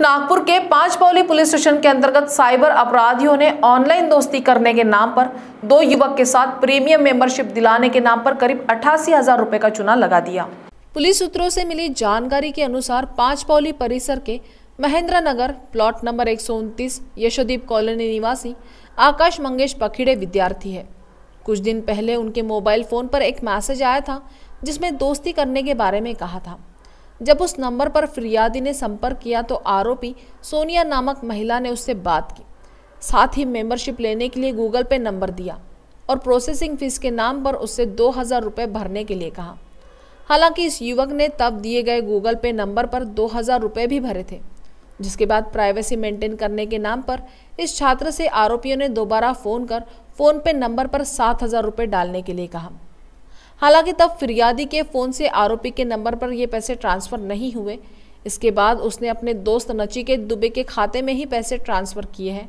नागपुर के पांचपौली police station के अंतर्गत साइबर अपराधियों ने ऑनलाइन दोस्ती करने के नाम पर दो युवक के साथ प्रीमियम मेंबरशिप दिलाने के नाम पर करीब अठासी हजार रुपए का चुना लगा दिया पुलिस सूत्रों से मिली जानकारी के अनुसार पौली परिसर के महेंद्र नगर प्लॉट नंबर एक यशोदीप कॉलोनी निवासी आकाश मंगेश पखीड़े विद्यार्थी है कुछ दिन पहले उनके मोबाइल फ़ोन पर एक मैसेज आया था जिसमें दोस्ती करने के बारे में कहा था जब उस नंबर पर फिरियादी ने संपर्क किया तो आरोपी सोनिया नामक महिला ने उससे बात की साथ ही मेंबरशिप लेने के लिए गूगल पे नंबर दिया और प्रोसेसिंग फीस के नाम पर उससे दो हज़ार रुपये भरने के लिए कहा हालांकि इस युवक ने तब दिए गए गूगल पे नंबर पर दो हज़ार रुपये भी भरे थे जिसके बाद प्राइवेसी मेंटेन करने के नाम पर इस छात्र से आरोपियों ने दोबारा फ़ोन कर फ़ोन पे नंबर पर सात हज़ार रुपये डालने के लिए कहा हालांकि तब फिरियादी के फ़ोन से आरोपी के नंबर पर ये पैसे ट्रांसफ़र नहीं हुए इसके बाद उसने अपने दोस्त नची के दुबे के खाते में ही पैसे ट्रांसफ़र किए हैं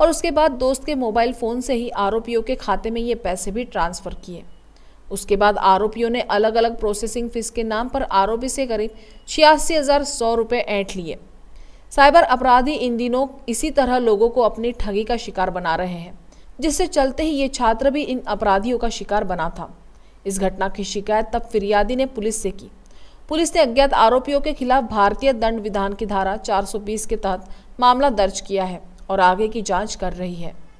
और उसके बाद दोस्त के मोबाइल फ़ोन से ही आरोपियों के खाते में ये पैसे भी ट्रांसफ़र किए उसके बाद आरोपियों ने अलग अलग प्रोसेसिंग फीस के नाम पर आरोपी से करीब छियासी हज़ार सौ रुपये ऐंठ लिए साइबर अपराधी इन दिनों इसी तरह लोगों को अपनी ठगी का शिकार बना रहे हैं जिससे चलते ही ये छात्र भी इन अपराधियों का शिकार बना था इस घटना की शिकायत तब फिरियादी ने पुलिस से की पुलिस ने अज्ञात आरोपियों के खिलाफ भारतीय दंड विधान की धारा 420 के तहत मामला दर्ज किया है और आगे की जांच कर रही है